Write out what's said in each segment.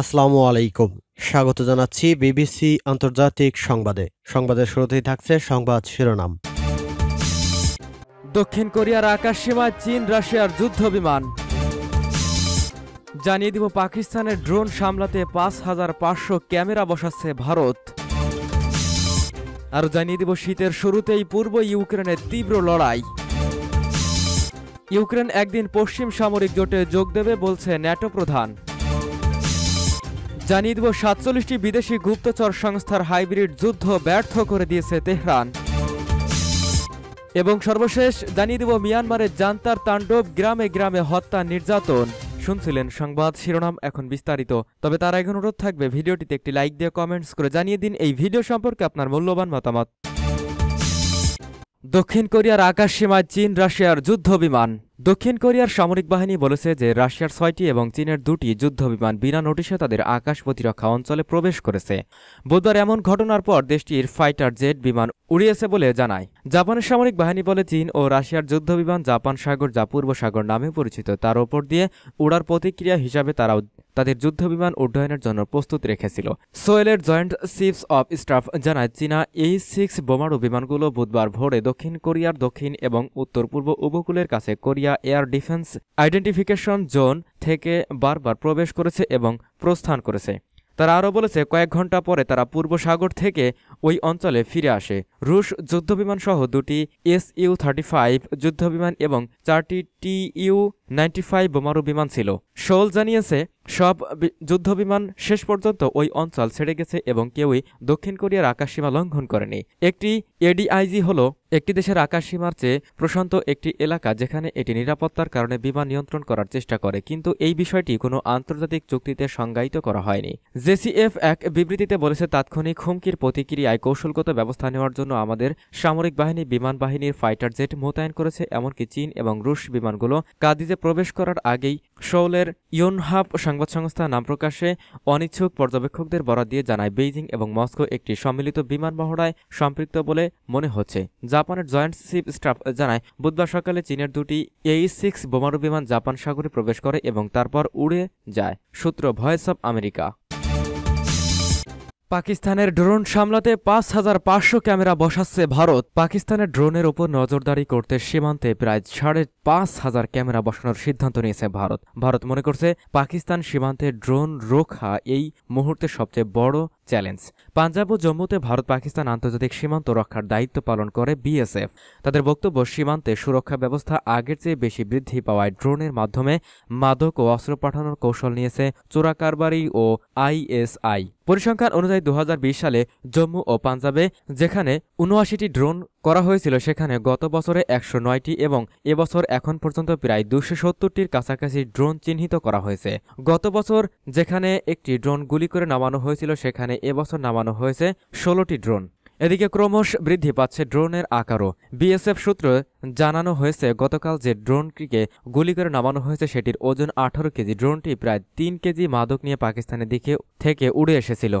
আসসালামু আলাইকুম স্বাগত জানাচ্ছি বিবিসি আন্তর্জাতিক সংবাদে সংবাদের শুরুতেই থাকছে সংবাদ শিরোনাম দক্ষিণ কোরিয়ার আকাশ সীমায় চীন রাশিয়ার যুদ্ধ বিমান জানিয়ে দিব পাকিস্তানের ড্রোন সামলাতে পাঁচ হাজার পাঁচশো ক্যামেরা বসাচ্ছে ভারত আর জানিয়ে দিব শীতের শুরুতেই পূর্ব ইউক্রেনের তীব্র লড়াই ইউক্রেন একদিন পশ্চিম সামরিক জোটে যোগ দেবে বলছে ন্যাটো প্রধান জানিয়ে দেব সাতচল্লিশটি বিদেশি গুপ্তচর সংস্থার হাইব্রিড যুদ্ধ ব্যর্থ করে দিয়েছে তেহরান এবং সর্বশেষ জানিয়ে দেব মিয়ানমারের জান্তার তাণ্ডব গ্রামে গ্রামে হত্যা নির্যাতন শুনছিলেন সংবাদ শিরোনাম এখন বিস্তারিত তবে তার এখন অনুরোধ থাকবে ভিডিওটিতে একটি লাইক দিয়ে কমেন্টস করে জানিয়ে দিন এই ভিডিও সম্পর্কে আপনার মূল্যবান মতামত দক্ষিণ কোরিয়ার আকাশ সীমায় চীন রাশিয়ার যুদ্ধ বিমান দক্ষিণ কোরিয়ার সামরিক বাহিনী বলেছে যে রাশিয়ার ছয়টি এবং চীনের দুটি যুদ্ধবিমান বিনা নোটিশে তাদের আকাশ প্রতিরক্ষা অঞ্চলে প্রবেশ করেছে বুধবার এমন ঘটনার পর দেশটির ফাইটার জেট বিমান উড়িয়েছে বলে জানায় জাপানের সামরিক বাহিনী বলে চীন ও রাশিয়ার যুদ্ধবিমান জাপান সাগর যা পূর্ব সাগর নামে পরিচিত তার ওপর দিয়ে উড়ার প্রতিক্রিয়া হিসাবে তারাও তাদের যুদ্ধবিমান উড্ডয়নের জন্য প্রস্তুত রেখেছিল সোয়েলের জয়েন্ট চিফস অব স্টাফ জানায় চীনা এই সিক্স বোমারু বিমানগুলো বুধবার ভোরে দক্ষিণ কোরিয়ার দক্ষিণ এবং উত্তর পূর্ব উপকূলের কাছে কোরিয়া সিরিয়া এয়ার ডিফেন্স আইডেন্টিফিকেশন জোন থেকে বারবার প্রবেশ করেছে এবং প্রস্থান করেছে তারা আরও বলেছে কয়েক ঘন্টা পরে তারা পূর্ব সাগর থেকে ওই অঞ্চলে ফিরে আসে রুশ যুদ্ধবিমান সহ দুটি এস ইউ থার্টি ফাইভ যুদ্ধবিমান এবং চারটি টি ইউ নাইনটি ফাইভ বোমারু বিমান ছিল শোল জানিয়েছে সব যুদ্ধবিমান শেষ পর্যন্ত ওই অঞ্চল ছেড়ে গেছে এবং কেউই দক্ষিণ কোরিয়ার আকাশসীমা লঙ্ঘন করেনি একটি এডিআইজি হল একটি দেশের আকাশসীমার চেয়ে প্রশান্ত একটি এলাকা যেখানে এটি নিরাপত্তার কারণে বিমান নিয়ন্ত্রণ করার চেষ্টা করে কিন্তু এই বিষয়টি কোনো আন্তর্জাতিক চুক্তিতে সংজ্ঞায়িত করা হয়নি জেসিএফ এক বিবৃতিতে বলেছে তাৎক্ষণিক হুমকির প্রতিক্রিয়ায় কৌশলগত ব্যবস্থা নেওয়ার জন্য আমাদের সামরিক বাহিনী বিমান বাহিনীর ফাইটার জেট মোতায়েন করেছে এমনকি চীন এবং রুশ বিমানগুলো কাদিজে প্রবেশ করার আগেই শৌলের ইউনহাব সংবাদ সংস্থা নাম প্রকাশে অনিচ্ছুক পর্যবেক্ষকদের বরাদ দিয়ে জানায় বেইজিং এবং মস্কো একটি সম্মিলিত বিমান মহড়ায় সম্পৃক্ত বলে মনে হচ্ছে জাপানের জয়েন্ট সিপ স্টাফ জানায় বুধবার সকালে চীনের দুটি এই সিক্স বোমারু বিমান জাপান সাগরে প্রবেশ করে এবং তারপর উড়ে যায় সূত্র ভয়েস অব আমেরিকা পাকিস্তানের ড্রোন সামলাতে পাঁচ হাজার পাঁচশো ক্যামেরা বসাচ্ছে ভারত পাকিস্তানের ড্রোনের ওপর নজরদারি করতে সীমান্তে প্রায় সাড়ে পাঁচ হাজার ক্যামেরা বসানোর সিদ্ধান্ত নিয়েছে ভারত ভারত মনে করছে পাকিস্তান সীমান্তে ড্রোন রোখা এই মুহূর্তে সবচেয়ে বড় চ্যালেঞ্জ পাঞ্জাব ও জম্মুতে ভারত পাকিস্তান আন্তর্জাতিক সীমান্ত রক্ষার দায়িত্ব পালন করে বিএসএফ তাদের বক্তব্য সীমান্তে সুরক্ষা ব্যবস্থা আগের চেয়ে বেশি বৃদ্ধি পাওয়ায় ড্রোনের মাধ্যমে মাদক ও অস্ত্র পাঠানোর কৌশল নিয়েছে চোরাকারবারি ও আইএসআই পরিসংখ্যান অনুযায়ী দু সালে জম্মু ও পাঞ্জাবে যেখানে উনআশিটি ড্রোন করা হয়েছিল সেখানে গত বছরে একশো নয়টি এবং এবছর এখন পর্যন্ত প্রায় দুশো সত্তরটির কাছাকাছি ড্রোন চিহ্নিত করা হয়েছে গত বছর যেখানে একটি ড্রোন গুলি করে নামানো হয়েছিল সেখানে এবছর নামানো হয়েছে ষোলোটি ড্রোন এদিকে ক্রমশ বৃদ্ধি পাচ্ছে ড্রোনের আকারও বিএসএফ সূত্র জানানো হয়েছে গতকাল যে ড্রোনটিকে গুলি করে নামানো হয়েছে সেটির ওজন আঠারো কেজি ড্রোনটি প্রায় তিন কেজি মাদক নিয়ে পাকিস্তানের দিকে থেকে উড়ে এসেছিল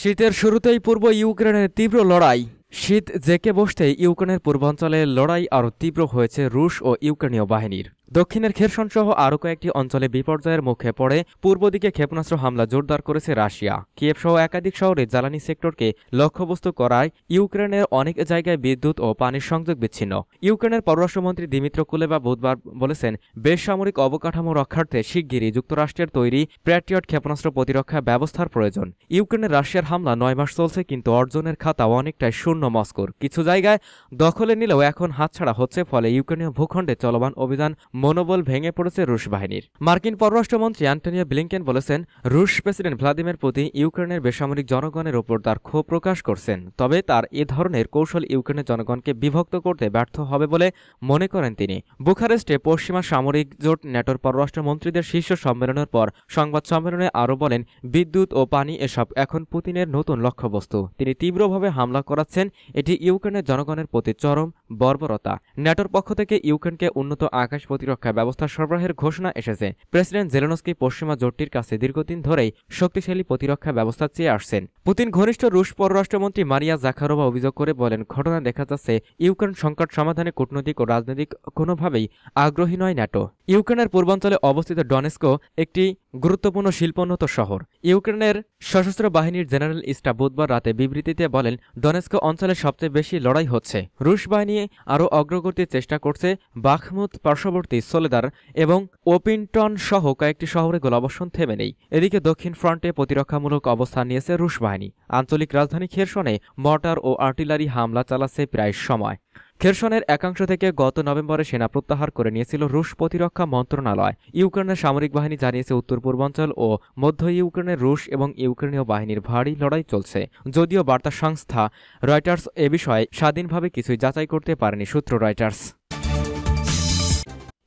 শীতের শুরুতেই পূর্ব ইউক্রেনের তীব্র লড়াই শীত জেকে বসতেই ইউক্রেনের পূর্বাঞ্চলে লড়াই আরও তীব্র হয়েছে রুশ ও ইউক্রেনীয় বাহিনীর দক্ষিণের খেরসন সহ আরও কয়েকটি অঞ্চলে বিপর্যয়ের মুখে পড়ে পূর্ব দিকে ক্ষেপণাস্ত্র হামলা জোরদার করেছে রাশিয়া কিয়েভ সহ একাধিক শহরে জ্বালানি সেক্টরকে লক্ষ্যবস্তু করায় ইউক্রেনের অনেক জায়গায় বিদ্যুৎ ও পানির সংযোগ বিচ্ছিন্ন ইউক্রেনের পররাষ্ট্রমন্ত্রী দিমিত্র কুলেবা বুধবার বলেছেন বেসামরিক অবকাঠামো রক্ষার্থে শিগগিরই যুক্তরাষ্ট্রের তৈরি প্যাট্রিয়ট ক্ষেপণাস্ত্র প্রতিরক্ষা ব্যবস্থার প্রয়োজন ইউক্রেনের রাশিয়ার হামলা নয় মাস চলছে কিন্তু অর্জনের খাতা অনেকটাই শূন্য মস্কোর কিছু জায়গায় দখলে নিলেও এখন হাতছাড়া হচ্ছে ফলে ইউক্রেনীয় ভূখণ্ডে চলমান অভিযান মনোবল ভেঙে পড়েছে রুশ বাহিনীর মার্কিন পররাষ্ট্রমন্ত্রী অ্যান্টনিও ব্লিংকেন বলেছেন রুশ প্রেসিডেন্ট ভ্লাদিমির পুতিন ইউক্রেনের বেসামরিক জনগণের ওপর তার ক্ষোভ প্রকাশ করছেন তবে তার এ ধরনের কৌশল ইউক্রেনের জনগণকে বিভক্ত করতে ব্যর্থ হবে বলে মনে করেন তিনি বুখারেস্টে পশ্চিমা সামরিক জোট ন্যাটোর পররাষ্ট্রমন্ত্রীদের শীর্ষ সম্মেলনের পর সংবাদ সম্মেলনে আরও বলেন বিদ্যুৎ ও পানি এসব এখন পুতিনের নতুন লক্ষ্যবস্তু তিনি তীব্রভাবে হামলা করাচ্ছেন এটি ইউক্রেনের জনগণের প্রতি চরম বর্বরতা ন্যাটোর পক্ষ থেকে ইউক্রেনকে উন্নত আকাশ প্রতি প্রতিরক্ষা ব্যবস্থা সরবরাহের ঘোষণা এসেছে প্রেসিডেন্ট জেলোনস্কি পশ্চিমা জোটটির কাছে দীর্ঘদিন ধরেই শক্তিশালী প্রতিরক্ষা ব্যবস্থা চেয়ে আসছেন পুতিন ঘনিষ্ঠ রুশ পররাষ্ট্রমন্ত্রী মারিয়া জাখারোভা অভিযোগ করে বলেন ঘটনা দেখা যাচ্ছে ইউক্রেন সংকট সমাধানে কূটনৈতিক ও রাজনৈতিক কোনোভাবেই আগ্রহী নয় ন্যাটো ইউক্রেনের পূর্বাঞ্চলে অবস্থিত ডনেস্কো একটি গুরুত্বপূর্ণ শিল্পোন্নত শহর ইউক্রেনের সশস্ত্র বাহিনীর জেনারেল স্টা বুধবার রাতে বিবৃতিতে বলেন ডনেস্কো অঞ্চলে সবচেয়ে বেশি লড়াই হচ্ছে রুশ বাহিনী আরও অগ্রগতির চেষ্টা করছে বাখমুত পার্শ্ববর্তী সোলেদার এবং ওপিনটন সহ কয়েকটি শহরে গোলাবর্ষণ থেমে নেই এদিকে দক্ষিণ ফ্রন্টে প্রতিরক্ষামূলক অবস্থান নিয়েছে রুশ বাহিনী আঞ্চলিক রাজধানী খেরসনে মর্টার ও আর্টিলারি হামলা চালাচ্ছে প্রায় সময় খেরসনের একাংশ থেকে গত নভেম্বরে সেনা প্রত্যাহার করে নিয়েছিল রুশ প্রতিরক্ষা মন্ত্রণালয় ইউক্রেনের সামরিক বাহিনী জানিয়েছে উত্তর পূর্বাঞ্চল ও মধ্য ইউক্রেনের রুশ এবং ইউক্রেনীয় বাহিনীর ভারী লড়াই চলছে যদিও বার্তা সংস্থা রয়টার্স এ বিষয়ে স্বাধীনভাবে কিছুই যাচাই করতে পারেনি সূত্র রয়টার্স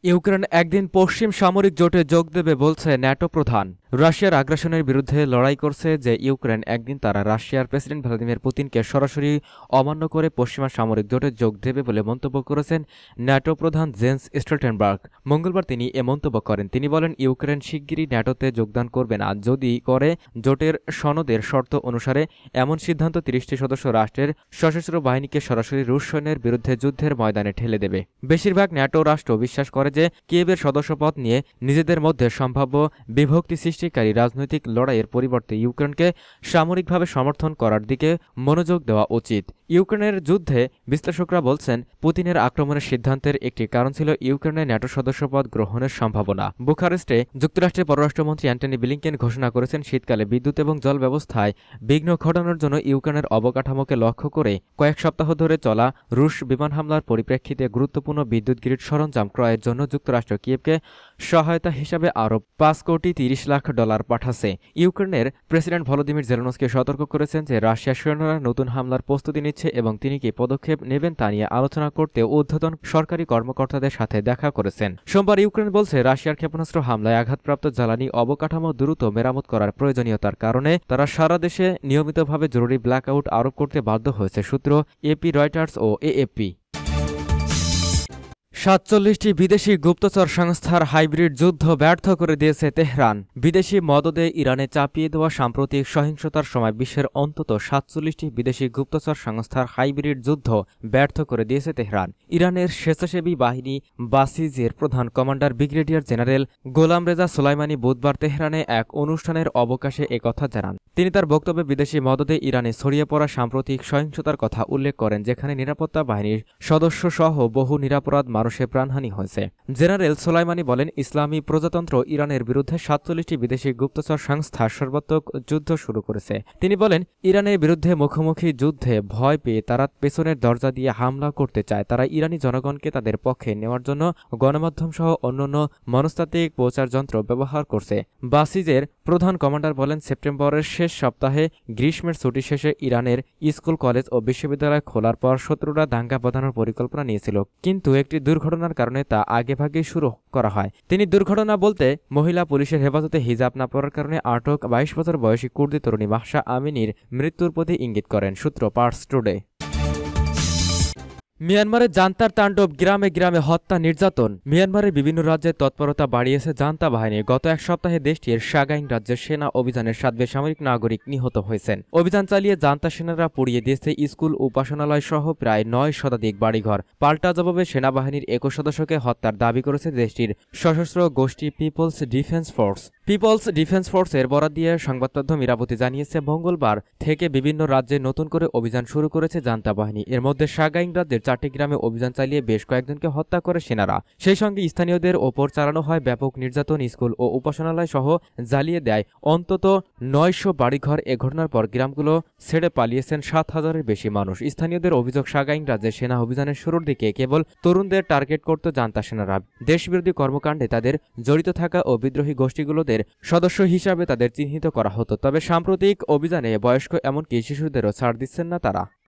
ইউক্রেন একদিন পশ্চিম সামরিক জোটে যোগ দেবে বলছে ন্যাটো প্রধান রাশিয়ার আগ্রাসনের বিরুদ্ধে লড়াই করছে যে ইউক্রেন একদিন তারা রাশিয়ার প্রেসিডেন্ট ভ্লাদিমির পুতিনকে সরাসরি অমান্য করে পশ্চিমা সামরিক জোটে যোগ দেবে বলে মন্তব্য করেছেন ন্যাটো প্রধান জেন্স স্টলটেনবার্গ মঙ্গলবার তিনি এ মন্তব্য করেন তিনি বলেন ইউক্রেন শিগগিরই ন্যাটোতে যোগদান করবে না যদি করে জোটের সনদের শর্ত অনুসারে এমন সিদ্ধান্ত তিরিশটি সদস্য রাষ্ট্রের সশস্ত্র বাহিনীকে সরাসরি রুশ সৈন্যের বিরুদ্ধে যুদ্ধের ময়দানে ঠেলে দেবে বেশিরভাগ ন্যাটো রাষ্ট্র বিশ্বাস করে যে কিয়েভের সদস্যপদ নিয়ে নিজেদের মধ্যে সম্ভাব্য বিভক্তি সৃষ্টিকারী রাজনৈতিক লড়াইয়ের পরিবর্তে ইউক্রেনকে সামরিকভাবে সমর্থন করার দিকে মনোযোগ দেওয়া উচিত ইউক্রেনের যুদ্ধে বিশ্লেষকরা বলছেন পুতিনের আক্রমণের সিদ্ধান্তের একটি কারণ ছিল ইউক্রেনের ন্যাটো সদস্যপদ গ্রহণের সম্ভাবনা বুখারেস্টে যুক্তরাষ্ট্রের পররাষ্ট্রমন্ত্রী অ্যান্টনি বিলিংকেন ঘোষণা করেছেন শীতকালে বিদ্যুৎ এবং জল ব্যবস্থায় বিঘ্ন ঘটানোর জন্য ইউক্রেনের অবকাঠামোকে লক্ষ্য করে কয়েক সপ্তাহ ধরে চলা রুশ বিমান হামলার পরিপ্রেক্ষিতে গুরুত্বপূর্ণ বিদ্যুৎ গ্রিড সরঞ্জাম ক্রয়ের জন্য জন্য যুক্তরাষ্ট্র কিয়েভকে সহায়তা হিসাবে আরও পাঁচ কোটি তিরিশ লাখ ডলার পাঠাচ্ছে ইউক্রেনের প্রেসিডেন্ট ভলোদিমির জেলনসকে সতর্ক করেছেন যে রাশিয়া সৈন্যরা নতুন হামলার প্রস্তুতি নিচ্ছে এবং তিনি কি পদক্ষেপ নেবেন তা নিয়ে আলোচনা করতে উদ্বোধন সরকারি কর্মকর্তাদের সাথে দেখা করেছেন সোমবার ইউক্রেন বলছে রাশিয়ার ক্ষেপণাস্ত্র হামলায় আঘাতপ্রাপ্ত জ্বালানি অবকাঠামো দ্রুত মেরামত করার প্রয়োজনীয়তার কারণে তারা সারা দেশে নিয়মিতভাবে জরুরি ব্ল্যাকআউট আরোপ করতে বাধ্য হয়েছে সূত্র এপি রয়টার্স ও এএপি সাতচল্লিশটি বিদেশি গুপ্তচর সংস্থার হাইব্রিড যুদ্ধ ব্যর্থ করে দিয়েছে তেহরান বিদেশি মদদে ইরানে চাপিয়ে দেওয়া সাম্প্রতিক সহিংসতার সময় বিশ্বের অন্তত সাতচল্লিশটি বিদেশি গুপ্তচর সংস্থার হাইব্রিড যুদ্ধ ব্যর্থ করে দিয়েছে তেহরান ইরানের স্বেচ্ছাসেবী বাহিনী বাসিজের প্রধান commander brigadier general Gholam Reza Soleimani বুধবার তেহরানে এক অনুষ্ঠানের অবকাশে একথা জানান তিনি তার বক্তব্যে বিদেশি মদদে ইরানে ছড়িয়ে পড়া সাম্প্রতিক সহিংসতার কথা উল্লেখ করেন যেখানে নিরাপত্তা বাহিনীর সদস্যসহ বহু নিরাপরাধ মানুষ মানুষের প্রাণহানি হয়েছে জেনারেল সোলাইমানি বলেন ইসলামী প্রজাতন্ত্র ইরানের বিরুদ্ধে সাতচল্লিশটি বিদেশি গুপ্তচর সংস্থা সর্বাত্মক যুদ্ধ শুরু করেছে তিনি বলেন ইরানের বিরুদ্ধে মুখোমুখি যুদ্ধে ভয় পেয়ে তারা পেছনের দরজা দিয়ে হামলা করতে চায় তারা ইরানি জনগণকে তাদের পক্ষে নেওয়ার জন্য গণমাধ্যম সহ অন্যান্য মনস্তাত্ত্বিক প্রচার যন্ত্র ব্যবহার করছে বাসিজের প্রধান কমান্ডার বলেন সেপ্টেম্বরের শেষ সপ্তাহে গ্রীষ্মের ছুটি শেষে ইরানের স্কুল কলেজ ও বিশ্ববিদ্যালয় খোলার পর শত্রুরা দাঙ্গা বাঁধানোর পরিকল্পনা নিয়েছিল কিন্তু একটি দুর্ঘ দুর্ঘটনার কারণে তা আগেভাগেই শুরু করা হয় তিনি দুর্ঘটনা বলতে মহিলা পুলিশের হেফাজতে হিজাব না পড়ার কারণে আটক বাইশ বছর বয়সী কুর্দি তরুণী মাহসা আমিনীর মৃত্যুর প্রতি ইঙ্গিত করেন সূত্র পার্স টুডে মিয়ানমারের জান্তার তাণ্ডব গ্রামে গ্রামে হত্যা নির্যাতন মিয়ানমারের বিভিন্ন রাজ্যে তৎপরতা বাড়িয়েছে জান্তা বাহিনী গত এক সপ্তাহে দেশটির সাগাইং রাজ্যের সেনা অভিযানের সাত সামরিক নাগরিক নিহত হয়েছেন অভিযান চালিয়ে জান্তা সেনারা পুড়িয়ে দিয়েছে স্কুল উপাসনালয় সহ প্রায় নয় শতাধিক বাড়িঘর পাল্টা জবাবে সেনাবাহিনীর একুশ সদস্যকে হত্যার দাবি করেছে দেশটির সশস্ত্র গোষ্ঠী people's defence force people's defence ফোর্সের বরাদ দিয়ে সংবাদমাধ্যম ইরাবতী জানিয়েছে মঙ্গলবার থেকে বিভিন্ন রাজ্যে নতুন করে অভিযান শুরু করেছে জান্তা বাহিনী এর মধ্যে সাগাইং রাজ্যের চারটি গ্রামে অভিযান চালিয়ে বেশ কয়েকজনকে হত্যা করে সেনারা সেই সঙ্গে স্থানীয়দের ওপর চালানো হয় ব্যাপক নির্যাতন স্কুল ও উপাসনালয় সহ জ্বালিয়ে দেয় অন্তত নয়শো বাড়িঘর এ ঘটনার পর গ্রামগুলো ছেড়ে পালিয়েছেন সাত হাজারের বেশি মানুষ স্থানীয়দের অভিযোগ সাগাইং রাজ্যে সেনা অভিযানের শুরুর দিকে কেবল তরুণদের টার্গেট করত জান্তা সেনারা দেশবিরোধী কর্মকাণ্ডে তাদের জড়িত থাকা ও বিদ্রোহী গোষ্ঠীগুলোদের দলের সদস্য হিসাবে তাদের চিহ্নিত করা হতো তবে সাম্প্রতিক অভিযানে বয়স্ক এমনকি শিশুদেরও ছাড় দিচ্ছেন না তারা